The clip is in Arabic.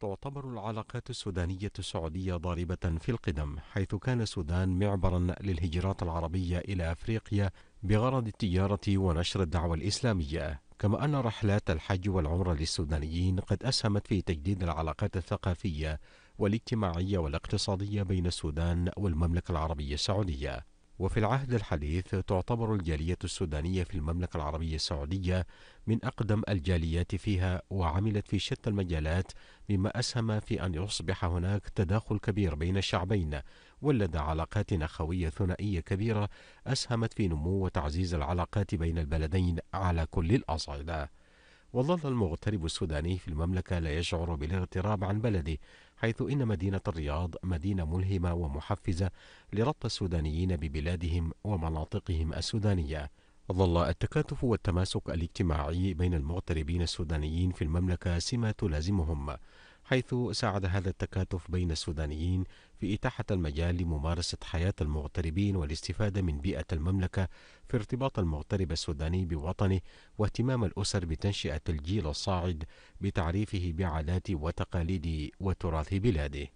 تعتبر العلاقات السودانية السعودية ضاربة في القدم حيث كان السودان معبرا للهجرات العربية إلى أفريقيا بغرض التجارة ونشر الدعوة الإسلامية كما أن رحلات الحج والعمرة للسودانيين قد أسهمت في تجديد العلاقات الثقافية والاجتماعية والاقتصادية بين السودان والمملكة العربية السعودية وفي العهد الحديث تعتبر الجالية السودانية في المملكة العربية السعودية من أقدم الجاليات فيها وعملت في شتى المجالات مما أسهم في أن يصبح هناك تداخل كبير بين الشعبين ولد علاقات أخوية ثنائية كبيرة أسهمت في نمو وتعزيز العلاقات بين البلدين على كل الأصعدة وظل المغترب السوداني في المملكة لا يشعر بالاغتراب عن بلده حيث إن مدينة الرياض مدينة ملهمة ومحفزة لربط السودانيين ببلادهم ومناطقهم السودانية ظل التكاتف والتماسك الاجتماعي بين المغتربين السودانيين في المملكة سمة تلازمهم حيث ساعد هذا التكاتف بين السودانيين في إتاحة المجال لممارسة حياة المغتربين والاستفادة من بيئة المملكة في ارتباط المغترب السوداني بوطنه واهتمام الأسر بتنشئة الجيل الصاعد بتعريفه بعادات وتقاليد وتراث بلاده